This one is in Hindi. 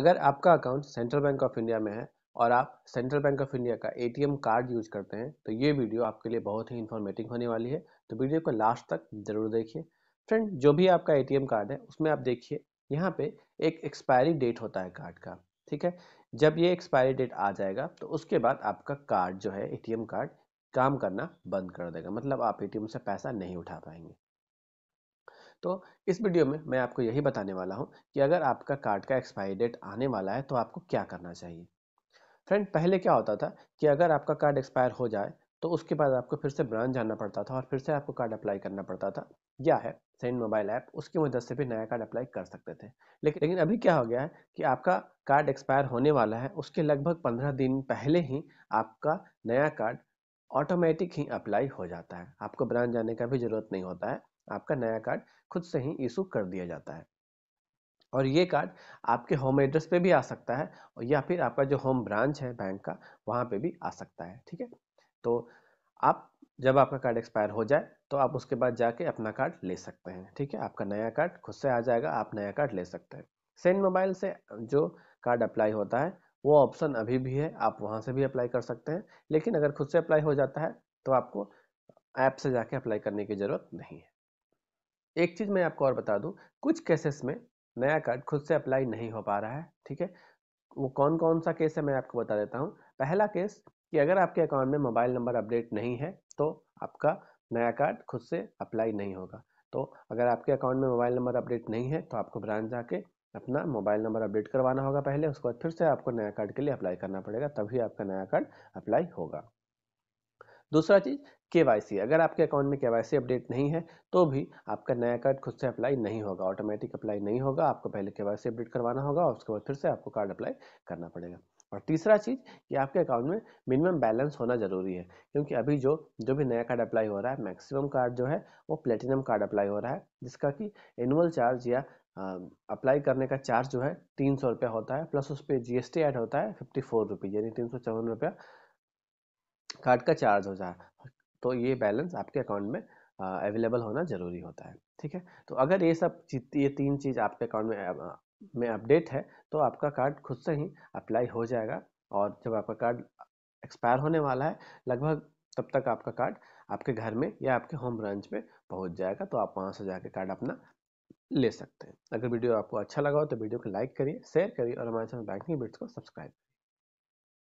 अगर आपका account Central Bank of India में है और आप सेंट्रल बैंक ऑफ इंडिया का एटीएम कार्ड यूज करते हैं तो ये वीडियो आपके लिए बहुत ही इन्फॉर्मेटिव होने वाली है तो वीडियो को लास्ट तक जरूर देखिए फ्रेंड जो भी आपका एटीएम कार्ड है उसमें आप देखिए यहाँ पे एक एक्सपायरी डेट होता है कार्ड का ठीक है जब ये एक्सपायरी डेट आ जाएगा तो उसके बाद आपका कार्ड जो है ए कार्ड काम करना बंद कर देगा मतलब आप ए से पैसा नहीं उठा पाएंगे तो इस वीडियो में मैं आपको यही बताने वाला हूँ कि अगर आपका कार्ड का एक्सपायरी डेट आने वाला है तो आपको क्या करना चाहिए फ्रेंड पहले क्या होता था कि अगर आपका कार्ड एक्सपायर हो जाए तो उसके बाद आपको फिर से ब्रांच जाना पड़ता था और फिर से आपको कार्ड अप्लाई करना पड़ता था या है सेंड मोबाइल ऐप उसकी मदद से भी नया कार्ड अप्लाई कर सकते थे लेकिन लेकिन अभी क्या हो गया है कि आपका कार्ड एक्सपायर होने वाला है उसके लगभग पंद्रह दिन पहले ही आपका नया कार्ड ऑटोमेटिक ही अप्लाई हो जाता है आपको ब्रांच जाने का भी ज़रूरत नहीं होता है आपका नया कार्ड खुद से ही इशू कर दिया जाता है और ये कार्ड आपके होम एड्रेस पे भी आ सकता है और या फिर आपका जो होम ब्रांच है बैंक का वहाँ पे भी आ सकता है ठीक है तो आप जब आपका कार्ड एक्सपायर हो जाए तो आप उसके बाद जाके अपना कार्ड ले सकते हैं ठीक है आपका नया कार्ड खुद से आ जाएगा आप नया कार्ड ले सकते हैं सेंड मोबाइल से जो कार्ड अप्लाई होता है वो ऑप्शन अभी भी है आप वहाँ से भी अप्लाई कर सकते हैं लेकिन अगर खुद से अप्लाई हो जाता है तो आपको ऐप से जाके अप्लाई करने की ज़रूरत नहीं है एक चीज़ मैं आपको और बता दूं कुछ केसेस में नया कार्ड खुद से अप्लाई नहीं हो पा रहा है ठीक है वो कौन कौन सा केस है मैं आपको बता देता हूँ पहला केस कि अगर आपके अकाउंट में मोबाइल नंबर अपडेट नहीं है तो आपका नया कार्ड खुद से अप्लाई नहीं होगा तो अगर आपके अकाउंट में मोबाइल नंबर अपडेट नहीं है तो आपको ब्रांच जाके अपना मोबाइल नंबर अपडेट करवाना होगा पहले उसके बाद फिर से आपको नया कार्ड के लिए अप्लाई करना पड़ेगा तभी आपका नया कार्ड अप्लाई होगा दूसरा चीज़ के अगर आपके अकाउंट में के अपडेट नहीं है तो भी आपका नया कार्ड खुद से अप्लाई नहीं होगा ऑटोमेटिक अप्लाई नहीं होगा आपको पहले के अपडेट करवाना होगा और उसके बाद फिर से आपको कार्ड अप्लाई करना पड़ेगा और तीसरा चीज़ कि आपके अकाउंट में मिनिमम बैलेंस होना ज़रूरी है क्योंकि अभी जो जो भी नया कार्ड अप्लाई हो रहा है मैक्सिमम कार्ड जो है वो प्लेटिनम कार्ड अप्लाई हो रहा है जिसका कि एनुअल चार्ज या अप्लाई करने का चार्ज जो है तीन सौ रुपया होता है प्लस उस पर जी एस टी एड होता है फिफ्टी फोर रुपीज़ यानी तीन सौ चौवन रुपया कार्ड का चार्ज हो जाए तो ये बैलेंस आपके अकाउंट में अवेलेबल होना ज़रूरी होता है ठीक है तो अगर ये सब ये तीन चीज़ आपके अकाउंट में में अपडेट है तो आपका कार्ड खुद से ही अप्लाई हो जाएगा और जब आपका कार्ड एक्सपायर होने वाला है लगभग तब तक आपका कार्ड आपके घर में या आपके होम ब्रांच में पहुंच जाएगा तो आप वहां से जाके कार्ड अपना ले सकते हैं अगर वीडियो आपको अच्छा लगा हो तो वीडियो को लाइक करिए शेयर करिए और हमारे चैनल बैंकिंग बिट्स को सब्सक्राइब